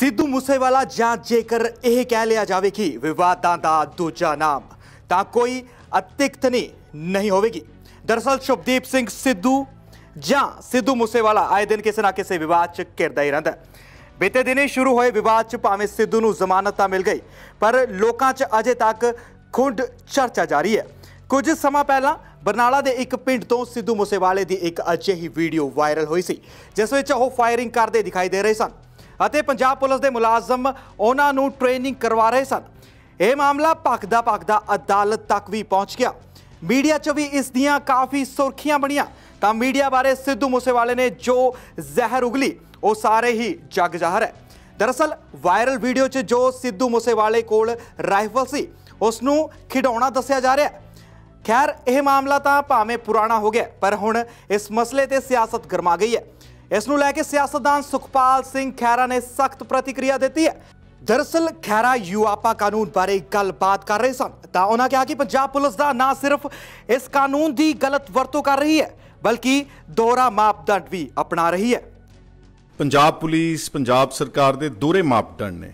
ਸਿੱਧੂ ਮੂਸੇਵਾਲਾ ਜਾਂ ਜੇਕਰ ਇਹ ਕਹਿ ਲਿਆ ਜਾਵੇ ਕਿ ਵਿਵਾਦਾਂ ਦਾ ਦੂਜਾ ਨਾਮ ਤਾਂ ਕੋਈ ਅਤਿਕਤਨੀ ਨਹੀਂ ਹੋਵੇਗੀ ਦਰਸਲ ਸ਼ੁਭਦੀਪ ਸਿੰਘ ਸਿੱਧੂ ਜਾਂ ਸਿੱਧੂ ਮੂਸੇਵਾਲਾ ਆਏ ਦਿਨ ਕਿਸੇ ਨਾ ਕਿਸੇ ਵਿਵਾਦ 'ਚ ਘਿਰਦਾ ਹੀ ਰਹਿੰਦਾ ਬੀਤੇ ਦਿਨੇ ਸ਼ੁਰੂ ਹੋਏ ਵਿਵਾਦ 'ਚ ਭਾਵੇਂ ਸਿੱਧੂ ਨੂੰ ਜ਼ਮਾਨਤ ਤਾਂ ਮਿਲ ਗਈ ਪਰ ਲੋਕਾਂ 'ਚ ਅਜੇ ਤੱਕ ਖੁੰਡ ਚਰਚਾ ਜਾਰੀ ਹੈ ਕੁਝ ਸਮਾਂ ਪਹਿਲਾਂ ਬਰਨਾਲਾ ਦੇ ਇੱਕ ਪਿੰਡ ਤੋਂ ਸਿੱਧੂ ਮੂਸੇਵਾਲੇ ਦੀ ਇੱਕ ਅਜਿਹੀ ਵੀਡੀਓ ਵਾਇਰਲ ਹੋਈ ਸੀ ਜਿਸ ਵਿੱਚ ਉਹ ਫਾਇਰਿੰਗ ਕਰਦੇ ਦਿਖਾਈ ਦੇ ਰਹੇ ਸਨ ਅਤੇ ਪੰਜਾਬ ਪੁਲਿਸ ਦੇ ਮੁਲਾਜ਼ਮ ਉਹਨਾਂ ਨੂੰ ਟ੍ਰੇਨਿੰਗ ਕਰਵਾ ਰਹੇ ਸਨ ਇਹ ਮਾਮਲਾ ਭਖਦਾ ਭਖਦਾ ਅਦਾਲਤ ਤੱਕ ਵੀ ਪਹੁੰਚ ਗਿਆ ਮੀਡੀਆ 'ਚ ਵੀ ਇਸ ਦੀਆਂ ਕਾਫੀ ਸੁਰਖੀਆਂ ਬਣੀਆਂ ਤਾਂ ਮੀਡੀਆ ਬਾਰੇ ਸਿੱਧੂ ਮੂਸੇਵਾਲੇ ਨੇ ਜੋ ਜ਼ਹਿਰ ਉਗਲੀ ਉਹ ਸਾਰੇ ਹੀ ਜਗ ਜ਼ਾਹਰ ਹੈ ਦਰਅਸਲ ਵਾਇਰਲ ਵੀਡੀਓ 'ਚ ਜੋ ਸਿੱਧੂ ਮੂਸੇਵਾਲੇ ਕੋਲ ਰਾਈਫਲ ਸੀ ਉਸ ਨੂੰ ਖਿਡੌਣਾ ਦੱਸਿਆ ਜਾ ਰਿਹਾ ਹੈ ਖੈਰ ਇਹ ਮਾਮਲਾ ਤਾਂ ਭਾਵੇਂ ਪੁਰਾਣਾ ਹੋ ਗਿਆ ਪਰ ਹੁਣ ਇਸ ਮਸਲੇ ਤੇ ਸਿਆਸਤ ਗਰਮਾ ਗਈ ਹੈ ਇਸ ਨੂੰ ਲੈ ਕੇ ਸਿਆਸਤਦਾਨ ਸੁਖਪਾਲ ਸਿੰਘ ਖੈਰਾ ਨੇ ਸਖਤ ਪ੍ਰਤੀਕਿਰਿਆ ਦਿੱਤੀ ਹੈ ਦਰਸਲ ਖੈਰਾ ਯੂਆਪਾ ਕਾਨੂੰਨ ਬਾਰੇ ਗੱਲਬਾਤ ਕਰ ਰਹੇ ਸਨ ਤਾਂ ਉਹਨਾਂ ਕਿਹਾ ਕਿ ਪੰਜਾਬ ਪੁਲਿਸ ਦਾ ਨਾ ਸਿਰਫ ਇਸ ਕਾਨੂੰਨ ਦੀ ਗਲਤ ਵਰਤੋਂ ਕਰ ਰਹੀ ਹੈ ਬਲਕਿ ਦੋਹਰਾ ਮਾਪਦੰਡ ਵੀ ਅਪਣਾ ਰਹੀ ਹੈ ਪੰਜਾਬ ਪੁਲਿਸ ਪੰਜਾਬ ਸਰਕਾਰ ਦੇ ਦੋਹਰੇ ਮਾਪਦੰਡ ਨੇ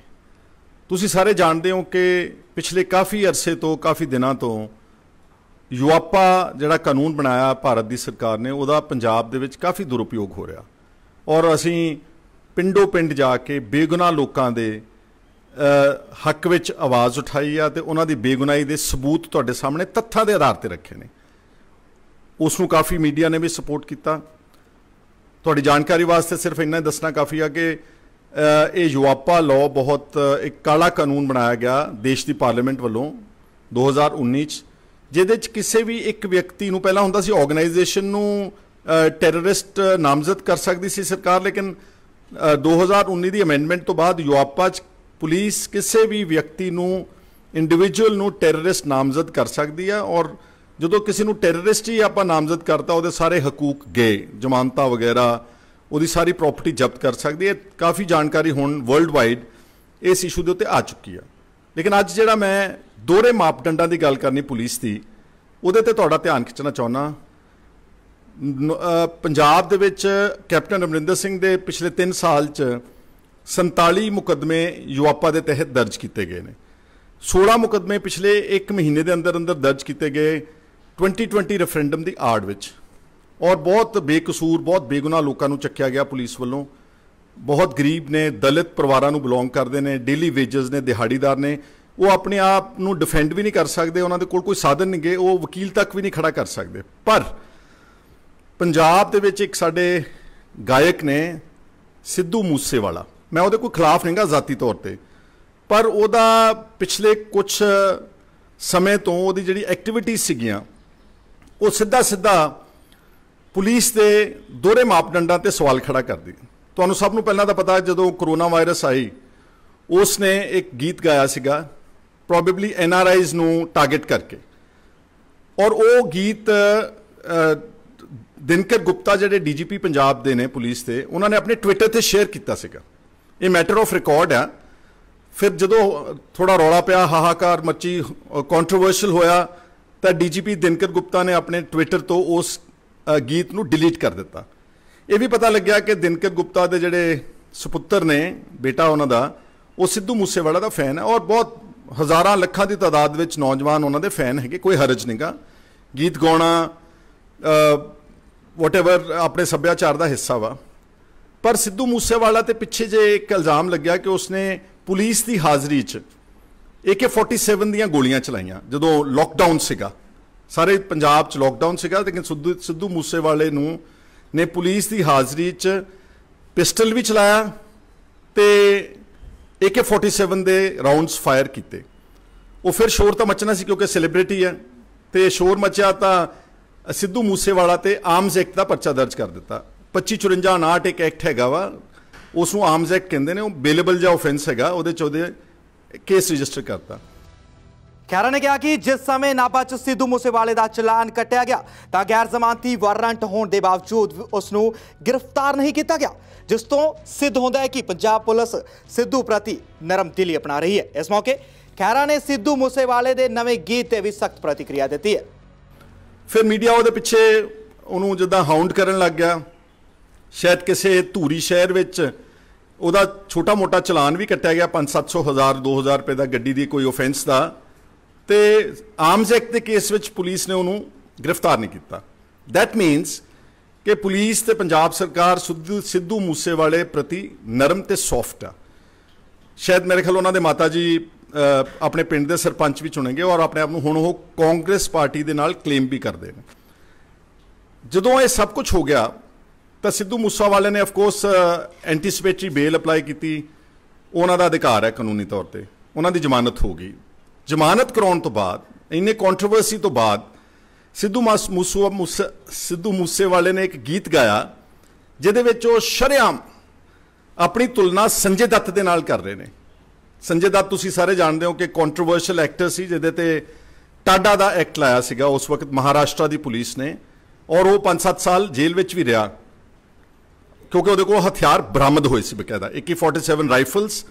ਤੁਸੀਂ ਸਾਰੇ ਜਾਣਦੇ ਹੋ ਕਿ ਪਿਛਲੇ ਕਾਫੀ ਅਰਸੇ ਤੋਂ ਕਾਫੀ ਦਿਨਾਂ ਤੋਂ ਯੂਆਪਾ ਜਿਹੜਾ ਕਾਨੂੰਨ ਬਣਾਇਆ ਭਾਰਤ ਦੀ ਸਰਕਾਰ ਨੇ ਉਹਦਾ ਪੰਜਾਬ ਦੇ ਵਿੱਚ ਕਾਫੀ ਦੁਰਉਪਯੋਗ ਹੋ ਰਿਹਾ ਔਰ ਅਸੀਂ ਪਿੰਡੋ ਪਿੰਡ ਜਾ ਕੇ ਬੇਗੁਨਾਹ ਲੋਕਾਂ ਦੇ ਹੱਕ ਵਿੱਚ ਆਵਾਜ਼ ਉਠਾਈ ਆ ਤੇ ਉਹਨਾਂ ਦੀ ਬੇਗੁਨਾਹੀ ਦੇ ਸਬੂਤ ਤੁਹਾਡੇ ਸਾਹਮਣੇ ਤੱਥਾਂ ਦੇ ਆਧਾਰ ਤੇ ਰੱਖੇ ਨੇ ਉਸ ਨੂੰ ਕਾਫੀ ਮੀਡੀਆ ਨੇ ਵੀ ਸਪੋਰਟ ਕੀਤਾ ਤੁਹਾਡੀ ਜਾਣਕਾਰੀ ਵਾਸਤੇ ਸਿਰਫ ਇੰਨਾ ਹੀ ਦੱਸਣਾ ਕਾਫੀ ਆ ਕਿ ਇਹ ਯੁਵਾਪਾ ਲਾਅ ਬਹੁਤ ਇੱਕ ਕਾਲਾ ਕਾਨੂੰਨ ਬਣਾਇਆ ਗਿਆ ਦੇਸ਼ ਦੀ ਪਾਰਲੀਮੈਂਟ ਵੱਲੋਂ 2019 ਚ ਜਿਹਦੇ ਚ ਕਿਸੇ ਵੀ ਇੱਕ ਵਿਅਕਤੀ ਨੂੰ ਪਹਿਲਾਂ ਹੁੰਦਾ ਸੀ ਆਰਗੇਨਾਈਜੇਸ਼ਨ ਨੂੰ ਟੈਰਰਿਸਟ ਨਾਮਜ਼ਦ ਕਰ ਸਕਦੀ ਸੀ ਸਰਕਾਰ ਲੇਕਿਨ 2019 ਦੀ ਅਮੈਂਡਮੈਂਟ ਤੋਂ ਬਾਅਦ ਯੂਆਪਾ 'ਚ ਪੁਲਿਸ ਕਿਸੇ ਵੀ ਵਿਅਕਤੀ ਨੂੰ ਇੰਡੀਵਿਜੂਅਲ ਨੂੰ ਟੈਰਰਿਸਟ ਨਾਮਜ਼ਦ ਕਰ ਸਕਦੀ ਹੈ ਔਰ ਜਦੋਂ ਕਿਸੇ ਨੂੰ ਟੈਰਰਿਸਟ ਹੀ ਆਪਾਂ ਨਾਮਜ਼ਦ ਕਰਤਾ ਉਹਦੇ ਸਾਰੇ ਹਕੂਕ ਗਏ ਜ਼ਮਾਨਤਾਂ ਵਗੈਰਾ ਉਹਦੀ ਸਾਰੀ ਪ੍ਰਾਪਰਟੀ ਜ਼ਬਤ ਕਰ ਸਕਦੀ ਹੈ ਕਾਫੀ ਜਾਣਕਾਰੀ ਹੁਣ ਵਰਲਡ ਵਾਈਡ ਇਸ ਇਸ਼ੂ ਦੇ ਉੱਤੇ ਆ ਚੁੱਕੀ ਆ ਲੇਕਿਨ ਅੱਜ ਜਿਹੜਾ ਮੈਂ ਦੋਰੇ ਮਾਪਦੰਡਾਂ ਦੀ ਗੱਲ ਕਰਨੀ ਪੁਲਿਸ ਦੀ ਉਹਦੇ ਤੇ ਤੁਹਾਡਾ ਧਿਆਨ ਖਿੱਚਣਾ ਚਾਹੁੰਦਾ ਪੰਜਾਬ ਦੇ ਵਿੱਚ ਕੈਪਟਨ ਅਮਰਿੰਦਰ ਸਿੰਘ ਦੇ ਪਿਛਲੇ 3 ਸਾਲ 'ਚ 47 ਮੁਕਦਮੇ ਯੂਆਪਾ ਦੇ ਤਹਿਤ ਦਰਜ ਕੀਤੇ ਗਏ ਨੇ 16 ਮੁਕਦਮੇ ਪਿਛਲੇ 1 ਮਹੀਨੇ ਦੇ ਅੰਦਰ ਅੰਦਰ ਦਰਜ ਕੀਤੇ ਗਏ 2020 ਰੈਫਰੈਂਡਮ ਦੀ ਆੜ ਵਿੱਚ ਔਰ ਬਹੁਤ ਬੇਕਸੂਰ ਬਹੁਤ ਬੇਗੁਨਾਹ ਲੋਕਾਂ ਨੂੰ ਚੱਕਿਆ ਗਿਆ ਪੁਲਿਸ ਵੱਲੋਂ ਬਹੁਤ ਗਰੀਬ ਨੇ ਦਲਿਤ ਪਰਿਵਾਰਾਂ ਨੂੰ ਬਿਲੋਂਗ ਕਰਦੇ ਨੇ ਡੇਲੀ ਵੇਜਸ ਨੇ ਦਿਹਾੜੀਦਾਰ ਨੇ ਉਹ ਆਪਣੇ ਆਪ ਨੂੰ ਡਿਫੈਂਡ ਵੀ ਨਹੀਂ ਕਰ ਸਕਦੇ ਉਹਨਾਂ ਦੇ ਕੋਲ ਕੋਈ ਸਾਧਨ ਨਹੀਂ ਗਏ ਉਹ ਵਕੀਲ ਤੱਕ ਵੀ ਨਹੀਂ ਖੜਾ ਕਰ ਸਕਦੇ ਪਰ ਪੰਜਾਬ ਦੇ ਵਿੱਚ ਇੱਕ ਸਾਡੇ ਗਾਇਕ ਨੇ ਸਿੱਧੂ ਮੂਸੇਵਾਲਾ ਮੈਂ ਉਹਦੇ ਕੋਈ ਖਿਲਾਫ ਨਹੀਂਗਾ ਜ਼ਾਤੀ ਤੌਰ ਤੇ ਪਰ ਉਹਦਾ ਪਿਛਲੇ ਕੁਝ ਸਮੇਂ ਤੋਂ ਉਹਦੀ ਜਿਹੜੀ ਐਕਟੀਵਿਟੀਜ਼ ਸੀਗੀਆਂ ਉਹ ਸਿੱਧਾ ਸਿੱਧਾ ਪੁਲਿਸ ਦੇ ਦੋਰੇ ਮਾਪਦੰਡਾਂ ਤੇ ਸਵਾਲ ਖੜਾ ਕਰਦੀ ਤੁਹਾਨੂੰ ਸਭ ਨੂੰ ਪਹਿਲਾਂ ਤਾਂ ਪਤਾ ਜਦੋਂ ਕਰੋਨਾ ਵਾਇਰਸ ਆਈ ਉਸ ਨੇ ਇੱਕ ਗੀਤ ਗਾਇਆ ਸੀਗਾ ਪ੍ਰੋਬੇਬਲੀ ਐਨਆਰਆਈਜ਼ ਨੂੰ ਟਾਰਗੇਟ ਕਰਕੇ ਔਰ ਉਹ ਗੀਤ ਦਿਨਕਰ ਗੁਪਤਾ ਜਿਹੜੇ ਡੀਜੀਪੀ ਪੰਜਾਬ ਦੇ ਨੇ ਪੁਲਿਸ ਤੇ ਉਹਨਾਂ ਨੇ ਆਪਣੇ ਟਵਿੱਟਰ ਤੇ ਸ਼ੇਅਰ ਕੀਤਾ ਸੀਗਾ ਇਹ ਮੈਟਰ ਆਫ ਰਿਕਾਰਡ ਆ ਫਿਰ ਜਦੋਂ ਥੋੜਾ ਰੌਲਾ ਪਿਆ ਹਾਹਾਕਾਰ ਮੱਚੀ ਕੰਟਰੋਵਰਸ਼ਲ ਹੋਇਆ ਤਾਂ ਡੀਜੀਪੀ ਦਿਨਕਰ ਗੁਪਤਾ ਨੇ ਆਪਣੇ ਟਵਿੱਟਰ ਤੋਂ ਉਸ ਗੀਤ ਨੂੰ ਡਿਲੀਟ ਕਰ ਦਿੱਤਾ ਇਹ ਵੀ ਪਤਾ ਲੱਗਿਆ ਕਿ ਦਿਨਕਰ ਗੁਪਤਾ ਦੇ ਜਿਹੜੇ ਸੁਪੁੱਤਰ ਨੇ ਬੇਟਾ ਉਹਨਾਂ ਦਾ ਉਹ ਸਿੱਧੂ ਮੂਸੇਵਾਲਾ ਦਾ ਫੈਨ ਹੈ ਔਰ ਬਹੁਤ ਹਜ਼ਾਰਾਂ ਲੱਖਾਂ ਦੀ ਤਾਦਾਦ ਵਿੱਚ ਨੌਜਵਾਨ ਉਹਨਾਂ ਦੇ ਫੈਨ ਹੈਗੇ ਕੋਈ ਹਰਜ ਨਹੀਂਗਾ ਗੀਤ ਗਾਉਣਾ ਵਾਟਐਵਰ ਆਪਣੇ ਸੱਭਿਆਚਾਰ ਦਾ ਹਿੱਸਾ ਵਾ ਪਰ ਸਿੱਧੂ ਮੂਸੇਵਾਲਾ ਤੇ ਪਿੱਛੇ ਜੇ ਇੱਕ ਇਲਜ਼ਾਮ ਲੱਗਿਆ ਕਿ ਉਸਨੇ ਪੁਲਿਸ ਦੀ ਹਾਜ਼ਰੀ 'ਚ AK47 ਦੀਆਂ ਗੋਲੀਆਂ ਚਲਾਈਆਂ ਜਦੋਂ ਲਾਕਡਾਊਨ ਸੀਗਾ ਸਾਰੇ ਪੰਜਾਬ 'ਚ ਲਾਕਡਾਊਨ ਸੀਗਾ ਲੇਕਿਨ ਸਿੱਧੂ ਮੂਸੇਵਾਲੇ ਨੂੰ ਨੇ ਪੁਲਿਸ ਦੀ ਹਾਜ਼ਰੀ 'ਚ ਪਿਸਟਲ ਵੀ ਚਲਾਇਆ ਤੇ AK47 ਦੇ ਰਾਉਂਡਸ ਫਾਇਰ ਕੀਤੇ ਉਹ ਫਿਰ ਸ਼ੋਰ ਤਾਂ ਮਚਣਾ ਸੀ ਕਿਉਂਕਿ ਸੈਲੀਬ੍ਰਿਟੀ ਹੈ ਤੇ ਸ਼ੋਰ ਮਚਿਆ ਤਾਂ ਸਿੱਧੂ ਮੂਸੇਵਾਲਾ ਤੇ ਆਮਸ ਐਕਟ ਦਾ ਪਰਚਾ ਦਰਜ ਕਰ ਦਿੱਤਾ 2554 ਇੱਕ ਐਕਟ ਹੈਗਾ ਵਾ ਉਸ ਨੂੰ ਆਮਸ ਐਕਟ ਕਹਿੰਦੇ ਨੇ ਉਹ ਬੇਲੇਬਲ ਜਾਂ ਆਫੈਂਸ ਹੈਗਾ ਉਹਦੇ ਚ ਉਹਦੇ ਕੇਸ ਰਜਿਸਟਰ ਕਰਤਾ ਖੈਰਾ ਨੇ ਕਿਹਾ ਕਿ ਜਿਸ ਸਮੇਂ ਨਾਪਾ ਚ ਸਿੱਧੂ ਮੂਸੇਵਾਲੇ ਦਾ ਚਲਾਨ ਕੱਟਿਆ ਗਿਆ ਤਾਂ ਗੈਰ ਜ਼ਮਾਨਤੀ ਵਾਰੰਟ ਹੋਣ ਦੇ ਬਾਵਜੂਦ ਉਸ ਨੂੰ ਗ੍ਰਿਫਤਾਰ ਨਹੀਂ ਕੀਤਾ ਗਿਆ ਜਿਸ ਤੋਂ ਸਿੱਧ ਹੁੰਦਾ ਹੈ ਕਿ ਪੰਜਾਬ ਪੁਲਿਸ ਸਿੱਧੂ ਪ੍ਰਤੀ ਨਰਮ ਦਿਲੀ ਅਪਣਾ ਰਹੀ ਹੈ ਇਸ ਮੌਕੇ ਖੈਰਾ ਨੇ ਸਿੱਧੂ ਮੂਸੇਵਾਲੇ ਦੇ ਨਵੇਂ ਗੀਤ ਤੇ ਵੀ ਸਖਤ ਪ੍ਰਤੀਕਿਰਿਆ ਦਿੱਤੀ ਹੈ ਫਿਰ ਮੀਡੀਆ ਉਹਦੇ ਪਿੱਛੇ ਉਹਨੂੰ ਜਿੱਦਾਂ ਹਾਊਂਡ ਕਰਨ ਲੱਗ ਗਿਆ ਸ਼ਾਇਦ ਕਿਸੇ ਧੂਰੀ ਸ਼ਹਿਰ ਵਿੱਚ ਉਹਦਾ ਛੋਟਾ ਮੋਟਾ ਚਲਾਨ ਵੀ ਕੱਟਿਆ ਗਿਆ 5-700 ਹਜ਼ਾਰ 2000 ਰੁਪਏ ਦਾ ਗੱਡੀ ਦੀ ਕੋਈ ਆਫੈਂਸ ਦਾ ਤੇ ਆਰਮਸ ਐਕਟ ਦੇ ਕੇਸ ਵਿੱਚ ਪੁਲਿਸ ਨੇ ਉਹਨੂੰ ਗ੍ਰਿਫਤਾਰ ਨਹੀਂ ਕੀਤਾ ਥੈਟ ਮੀਨਸ ਕਿ ਪੁਲਿਸ ਤੇ ਪੰਜਾਬ ਸਰਕਾਰ ਸਿੱਧੂ ਮੂਸੇਵਾਲੇ ਪ੍ਰਤੀ ਨਰਮ ਤੇ ਸੌਫਟ ਆ ਸ਼ਾਇਦ ਮੇਰੇ ਖਿਆਲ ਉਹਨਾਂ ਦੇ ਮਾਤਾ ਜੀ ਆਪਣੇ ਪਿੰਡ ਦੇ ਸਰਪੰਚ ਵੀ ਚੁਣਨਗੇ ਔਰ ਆਪਣੇ ਆਪ ਨੂੰ ਹੁਣ ਉਹ ਕਾਂਗਰਸ ਪਾਰਟੀ ਦੇ ਨਾਲ ਕਲੇਮ ਵੀ ਕਰਦੇ ਨੇ ਜਦੋਂ ਇਹ ਸਭ ਕੁਝ ਹੋ ਗਿਆ ਤਾਂ ਸਿੱਧੂ ਮੂਸਾ ਵਾਲੇ ਨੇ ਆਫਕੋਰਸ ਐਂਟੀਸਪੇਟਰੀ ਬੇਲ ਅਪਲਾਈ ਕੀਤੀ ਉਹਨਾਂ ਦਾ ਅਧਿਕਾਰ ਹੈ ਕਾਨੂੰਨੀ ਤੌਰ ਤੇ ਉਹਨਾਂ ਦੀ ਜ਼ਮਾਨਤ ਹੋ ਗਈ ਜ਼ਮਾਨਤ ਕਰਾਉਣ ਤੋਂ ਬਾਅਦ ਇੰਨੇ ਕੰਟਰੋਵਰਸੀ ਤੋਂ ਬਾਅਦ ਸਿੱਧੂ ਮੂਸਾ ਸਿੱਧੂ ਮੂਸੇ ਵਾਲੇ ਨੇ ਇੱਕ ਗੀਤ ਗਾਇਆ ਜਿਹਦੇ ਵਿੱਚ ਉਹ ਸ਼ਰਿਆਮ ਆਪਣੀ ਤੁਲਨਾ ਸੰਜੇ ਦੱਤ ਦੇ ਨਾਲ ਕਰ ਰਹੇ ਨੇ ਸੰਜੇ ਦਾ ਤੁਸੀਂ ਸਾਰੇ ਜਾਣਦੇ ਹੋ ਕਿ ਕੰਟਰੋਵਰਸ਼ੀਅਲ ਐਕਟਰ ਸੀ ਜਿਹਦੇ ਤੇ ਟਾਡਾ ਦਾ ਐਕਟ ਲਾਇਆ ਸੀਗਾ ਉਸ ਵਕਤ ਮਹਾਰਾਸ਼ਟਰ ਦੀ ਪੁਲਿਸ ਨੇ ਔਰ ਉਹ 5-7 ਸਾਲ ਜੇਲ੍ਹ ਵਿੱਚ ਵੀ ਰਿਹਾ ਕਿਉਂਕਿ ਉਹਦੇ ਕੋਲ ਹਥਿਆਰ ਬਰਾਮਦ ਹੋਏ ਸੀ ਬਕਾਇਦਾ AK47 ਰਾਈਫਲਸ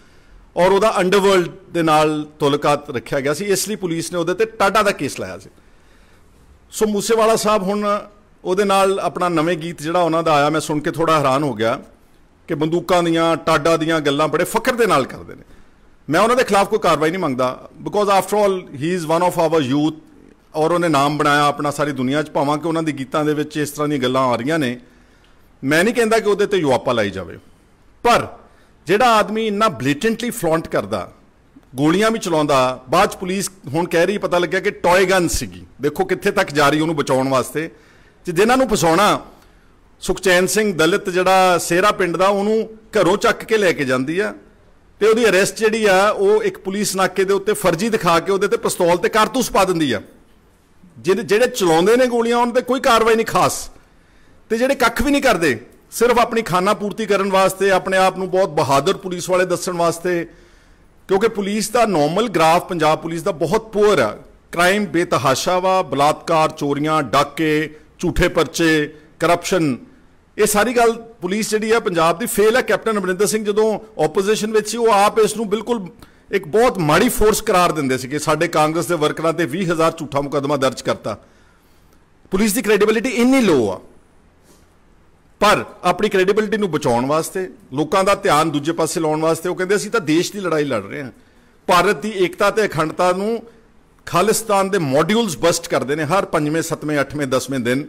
ਔਰ ਉਹਦਾ ਅੰਡਰਵਰਲਡ ਦੇ ਨਾਲ ਤਲਕਾਤ ਰੱਖਿਆ ਗਿਆ ਸੀ ਇਸ ਲਈ ਪੁਲਿਸ ਨੇ ਉਹਦੇ ਤੇ ਟਾਡਾ ਦਾ ਕੇਸ ਲਾਇਆ ਸੀ ਸੋ ਮੂਸੇਵਾਲਾ ਸਾਹਿਬ ਹੁਣ ਉਹਦੇ ਨਾਲ ਆਪਣਾ ਨਵੇਂ ਗੀਤ ਜਿਹੜਾ ਉਹਨਾਂ ਦਾ ਆਇਆ ਮੈਂ ਸੁਣ ਕੇ ਥੋੜਾ ਹੈਰਾਨ ਹੋ ਗਿਆ ਕਿ ਬੰਦੂਕਾਂ ਦੀਆਂ ਟਾਡਾ ਦੀਆਂ ਗੱਲਾਂ ਬੜੇ ਫਖਰ ਦੇ ਨਾਲ ਕਰਦੇ ਨੇ ਮੈਂ ਉਹਨਾਂ ਦੇ ਖਿਲਾਫ ਕੋਈ ਕਾਰਵਾਈ ਨਹੀਂ ਮੰਗਦਾ because after all he is one of our youth ਔਰ ਉਹਨੇ ਨਾਮ ਬਣਾਇਆ ਆਪਣਾ ਸਾਰੀ ਦੁਨੀਆ 'ਚ ਭਾਵਾਂ ਕਿ ਉਹਨਾਂ ਦੇ ਗੀਤਾਂ ਦੇ ਵਿੱਚ ਇਸ ਤਰ੍ਹਾਂ ਦੀਆਂ ਗੱਲਾਂ ਆ ਰਹੀਆਂ ਨੇ ਮੈਂ ਨਹੀਂ ਕਹਿੰਦਾ ਕਿ ਉਹਦੇ ਤੇ ਯੁਆਪਾ ਲਾਈ ਜਾਵੇ ਪਰ ਜਿਹੜਾ ਆਦਮੀ ਇੰਨਾ ਬਲੇਟੈਂਟਲੀ ਫਲੌਂਟ ਕਰਦਾ ਗੋਲੀਆਂ ਵੀ ਚਲਾਉਂਦਾ ਬਾਅਦ ਚ ਪੁਲਿਸ ਹੁਣ ਕਹਿ ਰਹੀ ਪਤਾ ਲੱਗਿਆ ਕਿ ਟੌਏ ਗਨ ਸੀਗੀ ਦੇਖੋ ਕਿੱਥੇ ਤੱਕ ਜਾ ਰਹੀ ਉਹਨੂੰ ਬਚਾਉਣ ਵਾਸਤੇ ਜੇ ਜਿਨ੍ਹਾਂ ਨੂੰ ਫਸਾਉਣਾ ਸੁਖਚੈਨ ਸਿੰਘ ਦਲਿਤ ਜਿਹੜਾ ਸੇਰਾ ਪਿੰਡ ਦਾ ਉਹਨੂੰ ਘਰੋਂ ਚੱਕ ਕੇ ਲੈ ਕੇ ਜਾਂਦੀ ਆ ਤੇ ਉਹਦੀ ਅਰੈਸਟ ਜਿਹੜੀ ਆ ਉਹ ਇੱਕ ਪੁਲਿਸ ਨਾਕੇ ਦੇ ਉੱਤੇ ਫਰਜ਼ੀ ਦਿਖਾ ਕੇ ਉਹਦੇ ਤੇ ਪਿਸਤੌਲ ਤੇ ਕਾਰਤੂਸ ਪਾ ਦਿੰਦੀ ਆ ਜਿਹੜੇ ਚਲਾਉਂਦੇ ਨੇ ਗੋਲੀਆਂ ਉਹਨਾਂ ਤੇ ਕੋਈ ਕਾਰਵਾਈ ਨਹੀਂ ਖਾਸ ਤੇ ਜਿਹੜੇ ਕੱਖ ਵੀ ਨਹੀਂ ਕਰਦੇ ਸਿਰਫ ਆਪਣੀ ਖਾਨਾ ਪੂਰਤੀ ਕਰਨ ਵਾਸਤੇ ਆਪਣੇ ਆਪ ਨੂੰ ਬਹੁਤ ਬਹਾਦਰ ਪੁਲਿਸ ਵਾਲੇ ਦੱਸਣ ਵਾਸਤੇ ਕਿਉਂਕਿ ਪੁਲਿਸ ਦਾ ਨਾਰਮਲ ਗ੍ਰਾਫ ਪੰਜਾਬ ਪੁਲਿਸ ਦਾ ਬਹੁਤ ਪੂਰ ਆ ਕ੍ਰਾਈਮ ਬੇਤਹਾਸ਼ਾ ਵਾ ਬਲਾਤਕਾਰ ਚੋਰੀਆਂ ਡਾਕੇ ਝੂਠੇ ਪਰਚੇ ਕਰਪਸ਼ਨ ਇਹ ਸਾਰੀ ਗੱਲ ਪੁਲਿਸ ਜਿਹੜੀ ਹੈ ਪੰਜਾਬ ਦੀ ਫੇਲ ਹੈ ਕੈਪਟਨ ਅਮਰਿੰਦਰ ਸਿੰਘ ਜਦੋਂ ਆਪੋਜੀਸ਼ਨ ਵਿੱਚ ਸੀ ਉਹ ਆਪ ਇਸ ਨੂੰ ਬਿਲਕੁਲ ਇੱਕ ਬਹੁਤ ਮਾੜੀ ਫੋਰਸ ਕਰਾਰ ਦਿੰਦੇ ਸੀ ਕਿ ਸਾਡੇ ਕਾਂਗਰਸ ਦੇ ਵਰਕਰਾਂ ਤੇ 20000 ਝੂਠਾ ਮੁਕਦਮਾ ਦਰਜ ਕਰਤਾ ਪੁਲਿਸ ਦੀ ਕ੍ਰੈਡੀਬਿਲਟੀ ਇੰਨੀ ਲੋ ਆ ਪਰ ਆਪਣੀ ਕ੍ਰੈਡੀਬਿਲਟੀ ਨੂੰ ਬਚਾਉਣ ਵਾਸਤੇ ਲੋਕਾਂ ਦਾ ਧਿਆਨ ਦੂਜੇ ਪਾਸੇ ਲਾਉਣ ਵਾਸਤੇ ਉਹ ਕਹਿੰਦੇ ਅਸੀਂ ਤਾਂ ਦੇਸ਼ ਦੀ ਲੜਾਈ ਲੜ ਰਹੇ ਹਾਂ ਭਾਰਤ ਦੀ ਏਕਤਾ ਤੇ ਅਖੰਡਤਾ ਨੂੰ ਖਾਲਿਸਤਾਨ ਦੇ ਮੋਡਿਊਲਸ ਬਸਟ ਕਰਦੇ ਨੇ ਹਰ 5ਵੇਂ 7ਵੇਂ 8ਵੇਂ 10ਵੇਂ ਦਿਨ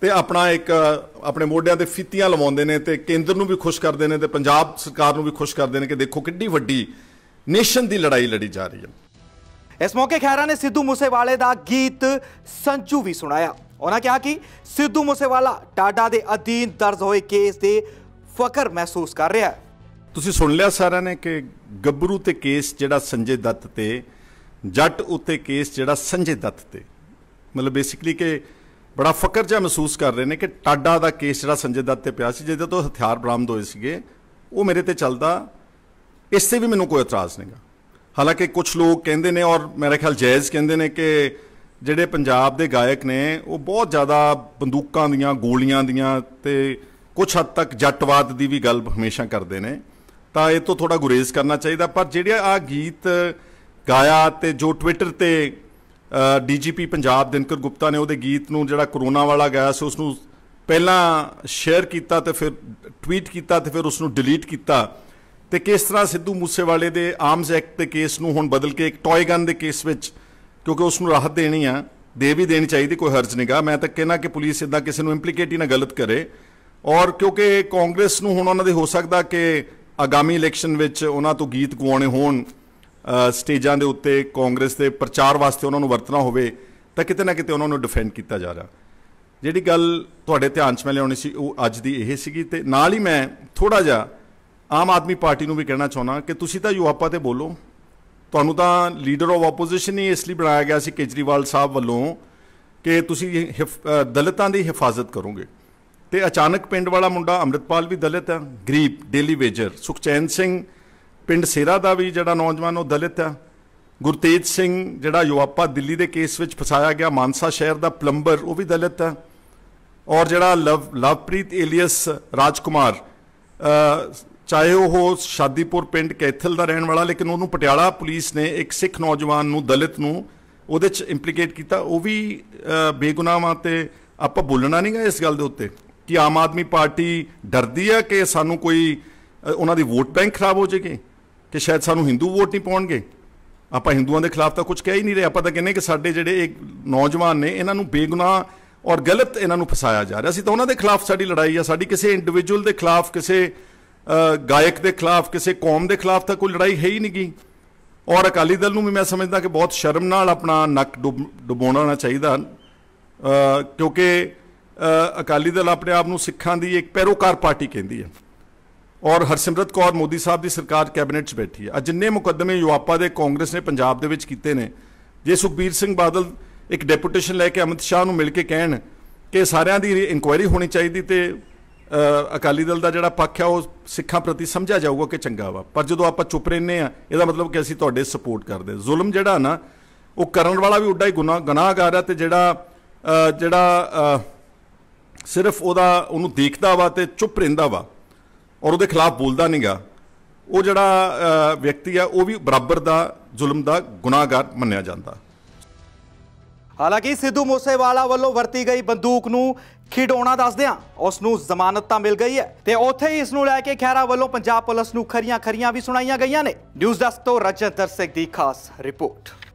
ਤੇ ਆਪਣਾ ਇੱਕ ਆਪਣੇ ਮੋਢਿਆਂ ਤੇ ਫਿੱਤੀਆਂ ਲਵਾਉਂਦੇ ਨੇ ਤੇ ਕੇਂਦਰ ਨੂੰ ਵੀ ਖੁਸ਼ ਕਰਦੇ ਨੇ ਤੇ ਪੰਜਾਬ ਸਰਕਾਰ ਨੂੰ ਵੀ ਖੁਸ਼ ਕਰਦੇ ਨੇ ਕਿ ਦੇਖੋ ਕਿੰਨੀ ਵੱਡੀ ਨੇਸ਼ਨ ਦੀ ਲੜਾਈ ਲੜੀ ਜਾ ਰਹੀ ਹੈ ਇਸ ਮੌਕੇ ਖੈਰਾ ਨੇ ਸਿੱਧੂ ਮੂਸੇਵਾਲੇ ਦਾ ਗੀਤ ਸੰਚੂ ਵੀ ਸੁਣਾਇਆ ਉਹਨਾਂ ਕਿਹਾ ਕਿ ਸਿੱਧੂ ਮੂਸੇਵਾਲਾ ਟਾਡਾ ਦੇ ਅਧੀਨ ਦਰਜ ਹੋਏ ਕੇਸ ਤੇ ਫਕਰ ਮਹਿਸੂਸ ਕਰ ਰਿਹਾ ਤੁਸੀਂ ਸੁਣ ਲਿਆ ਸਾਰਿਆਂ ਨੇ ਕਿ ਗੱਭਰੂ ਤੇ ਕੇਸ ਜਿਹੜਾ ਸੰਜੇ ਦੱਤ ਤੇ ਜੱਟ ਉੱਤੇ ਕੇਸ ਜਿਹੜਾ ਸੰਜੇ ਦੱਤ ਤੇ ਮਤਲਬ ਬੇਸਿਕਲੀ ਕਿ ਬੜਾ ਫਕਰ ਜਿਹਾ ਮਹਿਸੂਸ ਕਰ ਰਹੇ ਨੇ ਕਿ ਟਾਡਾ ਦਾ ਕੇਸ ਜਿਹੜਾ ਸੰਜੇ ਦੱਤ ਤੇ ਪਿਆ ਸੀ ਜਿਹਦੇ ਤੋਂ ਹਥਿਆਰ ਬਰਾਮਦ ਹੋਏ ਸੀਗੇ ਉਹ ਮੇਰੇ ਤੇ ਚੱਲਦਾ ਇਸ ਤੇ ਵੀ ਮੈਨੂੰ ਕੋਈ ਇਤਰਾਜ਼ ਨਹੀਂਗਾ ਹਾਲਾਂਕਿ ਕੁਝ ਲੋਕ ਕਹਿੰਦੇ ਨੇ ਔਰ ਮੇਰੇ ਖਿਆਲ ਜੈਜ਼ ਕਹਿੰਦੇ ਨੇ ਕਿ ਜਿਹੜੇ ਪੰਜਾਬ ਦੇ ਗਾਇਕ ਨੇ ਉਹ ਬਹੁਤ ਜ਼ਿਆਦਾ ਬੰਦੂਕਾਂ ਦੀਆਂ ਗੋਲੀਆਂ ਦੀਆਂ ਤੇ ਕੁਝ ਹੱਦ ਤੱਕ ਜੱਟਵਾਦ ਦੀ ਵੀ ਗੱਲ ਹਮੇਸ਼ਾ ਕਰਦੇ ਨੇ ਤਾਂ ਇਹ ਤੋਂ ਥੋੜਾ ਗੁਰੇਜ਼ ਕਰਨਾ ਚਾਹੀਦਾ ਪਰ ਜਿਹੜੇ ਆ ਗੀਤ ਗਾਇਆ ਤੇ ਜੋ ਟਵਿੱਟਰ ਤੇ ਡੀਜੀਪੀ ਪੰਜਾਬ ਦਿਨਕਰ ਗੁਪਤਾ ਨੇ ਉਹਦੇ ਗੀਤ ਨੂੰ ਜਿਹੜਾ ਕਰੋਨਾ ਵਾਲਾ ਗਿਆ ਸੀ ਉਸ ਨੂੰ ਪਹਿਲਾਂ ਸ਼ੇਅਰ ਕੀਤਾ ਤੇ ਫਿਰ ਟਵੀਟ ਕੀਤਾ ਤੇ ਫਿਰ ਉਸ ਨੂੰ ਡਿਲੀਟ ਕੀਤਾ ਤੇ ਕਿਸ ਤਰ੍ਹਾਂ ਸਿੱਧੂ ਮੂਸੇਵਾਲੇ ਦੇ ਆਰਮਸ ਐਕਟ ਦੇ ਕੇਸ ਨੂੰ ਹੁਣ ਬਦਲ ਕੇ ਇੱਕ ਟੌਏ ਗਨ ਦੇ ਕੇਸ ਵਿੱਚ ਕਿਉਂਕਿ ਉਸ ਨੂੰ ਰਾਹਤ ਦੇਣੀ ਆ ਦੇ ਵੀ ਦੇਣੀ ਚਾਹੀਦੀ ਕੋਈ ਹਰਜ ਨਹੀਂਗਾ ਮੈਂ ਤਾਂ ਕਹਿਣਾ ਕਿ ਪੁਲਿਸ ਇਦਾਂ ਕਿਸੇ ਨੂੰ ਇੰਪਲੀਕੇਟ ਹੀ ਨਾ ਗਲਤ ਕਰੇ ਔਰ ਕਿਉਂਕਿ ਕਾਂਗਰਸ ਨੂੰ ਹੁਣ ਉਹਨਾਂ ਦੇ ਹੋ ਸਕਦਾ ਕਿ ਆਗਾਮੀ ਇਲੈਕਸ਼ਨ ਵਿੱਚ ਉਹਨਾਂ ਤੋਂ ਗੀਤ ਗਵਾਉਣੇ ਹੋਣ ਸਟੇਜਾਂ ਦੇ ਉੱਤੇ ਕਾਂਗਰਸ ਦੇ ਪ੍ਰਚਾਰ ਵਾਸਤੇ ਉਹਨਾਂ ਨੂੰ ਵਰਤਣਾ ਹੋਵੇ ਤਾਂ ਕਿਤੇ ਨਾ ਕਿਤੇ ਉਹਨਾਂ ਨੂੰ ਡਿਫੈਂਡ ਕੀਤਾ ਜਾ ਰਿਹਾ ਜਿਹੜੀ ਗੱਲ ਤੁਹਾਡੇ ਧਿਆਨ 'ਚ ਮੈਂ ਲਿਆਉਣੀ ਸੀ ਉਹ ਅੱਜ ਦੀ ਇਹ ਸੀਗੀ ਤੇ ਨਾਲ ਹੀ ਮੈਂ ਥੋੜਾ ਜਿਹਾ ਆਮ ਆਦਮੀ ਪਾਰਟੀ ਨੂੰ ਵੀ ਕਹਿਣਾ ਚਾਹੁੰਦਾ ਕਿ ਤੁਸੀਂ ਤਾਂ ਯੂਆਪਾ ਤੇ ਬੋਲੋ ਤੁਹਾਨੂੰ ਤਾਂ ਲੀਡਰ ਆਫ ਆਪੋਜੀਸ਼ਨ ਹੀ ਇਸ ਲਈ ਬਣਾਇਆ ਗਿਆ ਸੀ ਕੇਜਰੀਵਾਲ ਸਾਹਿਬ ਵੱਲੋਂ ਕਿ ਤੁਸੀਂ ਦਲਿਤਾਂ ਦੀ ਹਿਫਾਜ਼ਤ ਕਰੋਗੇ ਤੇ ਅਚਾਨਕ ਪਿੰਡ ਵਾਲਾ ਮੁੰਡਾ ਅਮਰਿਤਪਾਲ ਵੀ ਦਲਿਤ ਹੈ ਗਰੀਬ ਡੇਲੀ ਵੇਜਰ ਸੁਖਚੈਨ ਸਿੰਘ ਪਿੰਡ ਸੇਰਾ ਦਾ ਵੀ ਜਿਹੜਾ ਨੌਜਵਾਨ ਉਹ ਦਲਿਤ ਆ ਗੁਰਤੇਜ ਸਿੰਘ ਜਿਹੜਾ ਯੁਵਾਪਾ ਦਿੱਲੀ ਦੇ ਕੇਸ ਵਿੱਚ ਫਸਾਇਆ ਗਿਆ ਮਾਨਸਾ ਸ਼ਹਿਰ ਦਾ ਪਲੰਬਰ ਉਹ ਵੀ ਦਲਿਤ ਆ ਔਰ ਜਿਹੜਾ ਲਵ ਲਵਪ੍ਰੀਤ ਏਲੀਅਸ ਰਾਜਕੁਮਾਰ ਚਾਹੇ ਉਹ ਸ਼ਾਦੀਪੁਰ ਪਿੰਡ ਕੈਥਲ ਦਾ ਰਹਿਣ ਵਾਲਾ ਲੇਕਿਨ ਉਹਨੂੰ ਪਟਿਆਲਾ ਪੁਲਿਸ ਨੇ ਇੱਕ ਸਿੱਖ ਨੌਜਵਾਨ ਨੂੰ ਦਲਿਤ ਨੂੰ ਉਹਦੇ 'ਚ ਇੰਪਲੀਕੇਟ ਕੀਤਾ ਉਹ ਵੀ ਬੇਗੁਨਾਹਾਂ ਤੇ ਆਪਾਂ ਬੋਲਣਾ ਨਹੀਂਗਾ ਇਸ ਗੱਲ ਦੇ ਉੱਤੇ ਕਿ ਆਮ ਆਦਮੀ ਪਾਰਟੀ ਡਰਦੀ ਹੈ ਕਿ ਸਾਨੂੰ ਕੋਈ ਉਹਨਾਂ ਦੀ ਵੋਟ ਬੈਂਕ ਖਰਾਬ ਹੋ ਜਾਏਗੀ ਕਿ ਸ਼ਾਇਦ ਸਾਨੂੰ ਹਿੰਦੂ ਵੋਟ ਨਹੀਂ ਪਾਉਣਗੇ ਆਪਾਂ ਹਿੰਦੂਆਂ ਦੇ ਖਿਲਾਫ ਤਾਂ ਕੁਝ ਕਹਿ ਹੀ ਨਹੀਂ ਰਹੇ ਆਪਾਂ ਤਾਂ ਕਹਿੰਨੇ ਕਿ ਸਾਡੇ ਜਿਹੜੇ ਇਹ ਨੌਜਵਾਨ ਨੇ ਇਹਨਾਂ ਨੂੰ ਬੇਗੁਨਾਹ ਔਰ ਗਲਤ ਇਹਨਾਂ ਨੂੰ ਫਸਾਇਆ ਜਾ ਰਿਹਾ ਸੀ ਤਾਂ ਉਹਨਾਂ ਦੇ ਖਿਲਾਫ ਸਾਡੀ ਲੜਾਈ ਆ ਸਾਡੀ ਕਿਸੇ ਇੰਡੀਵਿਜੂਅਲ ਦੇ ਖਿਲਾਫ ਕਿਸੇ ਗਾਇਕ ਦੇ ਖਿਲਾਫ ਕਿਸੇ ਕੌਮ ਦੇ ਖਿਲਾਫ ਤਾਂ ਕੋਈ ਲੜਾਈ ਹੈ ਹੀ ਨਹੀਂ ਗਈ ਔਰ ਅਕਾਲੀ ਦਲ ਨੂੰ ਵੀ ਮੈਂ ਸਮਝਦਾ ਕਿ ਬਹੁਤ ਸ਼ਰਮ ਨਾਲ ਆਪਣਾ ਨੱਕ ਡੁਬੋਣਾ ਚਾਹੀਦਾ ਕਿਉਂਕਿ ਅਕਾਲੀ ਦਲ ਆਪਣੇ ਆਪ ਨੂੰ ਸਿੱਖਾਂ ਦੀ ਇੱਕ ਪੈਰੋਕਾਰ ਪਾਰਟੀ ਕਹਿੰਦੀ ਹੈ ਔਰ ਹਰਸਿਮਰਤ ਕੌਰ ਮੋਦੀ ਸਾਹਿਬ ਦੀ ਸਰਕਾਰ ਕੈਬਨਿਟ 'ਚ ਬੈਠੀ ਹੈ ਅੱਜ ਜਿੰਨੇ ਮੁਕੱਦਮੇ ਯੂਆਪਾ ਦੇ ਕਾਂਗਰਸ ਨੇ ਪੰਜਾਬ ਦੇ ਵਿੱਚ ਕੀਤੇ ਨੇ ਜੇ ਸੁਖਬੀਰ ਸਿੰਘ ਬਾਦਲ ਇੱਕ ਡੈਪੂਟੇਸ਼ਨ ਲੈ ਕੇ ਅਮਿਤ ਸ਼ਾਹ ਨੂੰ ਮਿਲ ਕੇ ਕਹਿਣ ਕਿ ਸਾਰਿਆਂ ਦੀ ਇਨਕੁਆਇਰੀ ਹੋਣੀ ਚਾਹੀਦੀ ਤੇ ਅਕਾਲੀ ਦਲ ਦਾ ਜਿਹੜਾ ਪੱਖ ਆ ਉਹ ਸਿੱਖਾਂ ਪ੍ਰਤੀ ਸਮਝਿਆ ਜਾਊਗਾ ਕਿ ਚੰਗਾ ਵਾ ਪਰ ਜਦੋਂ ਆਪਾਂ ਚੁੱਪ ਰਹਿੰਨੇ ਆ ਇਹਦਾ ਮਤਲਬ ਕਿ ਅਸੀਂ ਤੁਹਾਡੇ ਸਪੋਰਟ ਕਰਦੇ ਜ਼ੁਲਮ ਜਿਹੜਾ ਨਾ ਉਹ ਕਰਨ ਵਾਲਾ ਵੀ ਉੱਡਾ ਹੀ ਗੁਨਾਹ ਗੁਨਾਹਗਾਰ ਆ ਤੇ ਜਿਹੜਾ ਜਿਹੜਾ ਸਿਰਫ ਉਹਦਾ ਉਹਨੂੰ ਦੇਖਦਾ ਵਾ ਤੇ ਚੁੱਪ ਰਹਿੰਦਾ ਵਾ ਔਰ ਉਹਦੇ ਖਿਲਾਫ ਬੋਲਦਾ ਨਹੀਂਗਾ ਉਹ ਜਿਹੜਾ ਵਿਅਕਤੀ ਆ ਉਹ ਵੀ ਬਰਾਬਰ ਦਾ ਜ਼ੁਲਮ ਦਾ ਗੁਨਾਹਗਰ ਮੰਨਿਆ ਜਾਂਦਾ ਹਾਲਾਂਕਿ ਸਿੱਧੂ ਮੂਸੇਵਾਲਾ ਵੱਲੋਂ ਵਰਤੀ ਗਈ ਬੰਦੂਕ ਨੂੰ ਖਿਡੋਣਾ ਦੱਸਦੇ ਆ ਉਸ ਨੂੰ ਜ਼ਮਾਨਤ ਤਾਂ ਮਿਲ ਗਈ ਹੈ ਤੇ ਉੱਥੇ ਹੀ ਇਸ ਨੂੰ ਲੈ ਕੇ ਖੈਰਾ ਵੱਲੋਂ ਪੰਜਾਬ ਪੁਲਿਸ ਨੂੰ ਖਰੀਆਂ ਖਰੀਆਂ ਵੀ ਸੁਣਾਈਆਂ ਗਈਆਂ ਨੇ ਨਿਊਜ਼ ਡੈਸਕ ਤੋਂ ਰਜਨ ਸਿੰਘ ਦੀ ਖਾਸ ਰਿਪੋਰਟ